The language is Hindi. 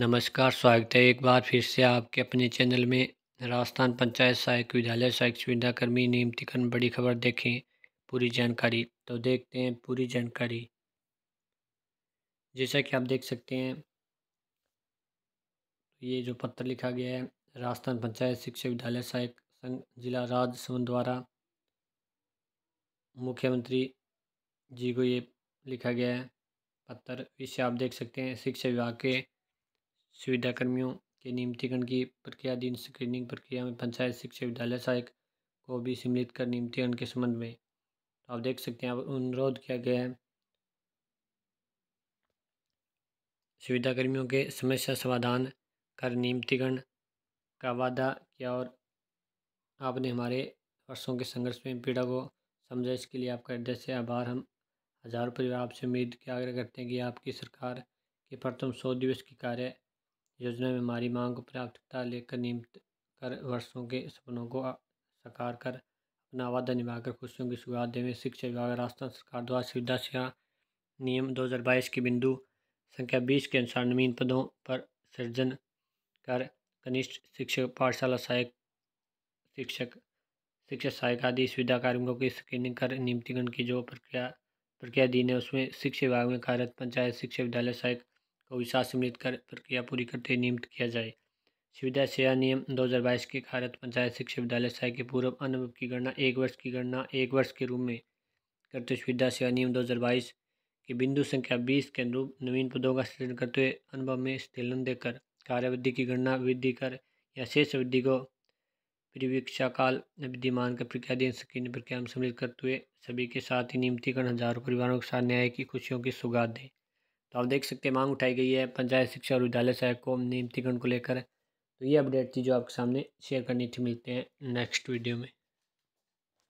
नमस्कार स्वागत है एक बार फिर से आपके अपने चैनल में राजस्थान पंचायत सहायक विद्यालय सहायक सुविधाकर्मी नियमितीकरण बड़ी खबर देखें पूरी जानकारी तो देखते हैं पूरी जानकारी जैसा कि आप देख सकते हैं ये जो पत्र लिखा गया है राजस्थान पंचायत शिक्षा विद्यालय सहायक संघ जिला राजसमंद द्वारा मुख्यमंत्री जी को ये लिखा गया है पत्र इसे आप देख सकते हैं शिक्षा विभाग के सुविधाकर्मियों के नियमितीकरण की प्रक्रियाधीन स्क्रीनिंग प्रक्रिया में पंचायत शिक्षा विद्यालय सहायक को भी सम्मिलित कर नियमितीकरण के संबंध में तो आप देख सकते हैं अनुरोध किया गया है सुविधाकर्मियों के समस्या समाधान कर नियमितीकरण का वादा किया और आपने हमारे वर्षों के संघर्ष में पीड़ा को समझा इसके लिए आपका हृदय से आभार हम हज़ारों परिवार आपसे उम्मीद आग्रह करते हैं कि आपकी सरकार के प्रथम सौ दिवस की कार्य योजना में हमारी मांग को प्राथमिकता लेकर नियमित कर वर्षों के सपनों को साकार कर अपना वादा निभाकर खुशियों की शुरुआत देवें शिक्षा विभाग राजस्थान सरकार द्वारा सुविधा शिक्षा नियम 2022 की बिंदु संख्या 20 के अनुसार नवीन पदों पर सृजन कर कनिष्ठ शिक्षक पाठशाला सहायक शिक्षक शिक्षक सहायक आदि सुविधा कार्यक्रमों की स्क्रीनिंग कर नियमितीकरण की जो प्रक्रिया प्रक्रिया दी है उसमें शिक्षा विभाग में कार्यरत पंचायत शिक्षा विद्यालय सहायक को विश्वास सम्मिलित कर प्रक्रिया पूरी करते नियुक्त किया जाए सुविधा सेवा नियम 2022 के खारत पंचायत शिक्षा विद्यालय सहाय के पूर्व अनुभव की गणना एक वर्ष की गणना एक वर्ष के रूप में करते सुविधा सेवा नियम 2022 के बिंदु संख्या 20 के अनुरूप नवीन पदों का सृजन करते हुए अनुभव में स्थलन देकर कार्यावधि की गणना वृद्धि कर या शेष अवधि को प्रवीक्षा काल विद्यमान प्रक्रिया दिन संकीर्ण प्रक्रिया में सम्मिलित करते हुए सभी के साथ ही नियमितीकरण हजारों परिवारों के साथ न्याय की खुशियों की सुगात दें तो आप देख सकते हैं मांग उठाई गई है पंचायत शिक्षा और विद्यालय सहायक को नियमितीकरण को लेकर तो ये अपडेट थी जो आपके सामने शेयर करनी थी मिलते हैं नेक्स्ट वीडियो में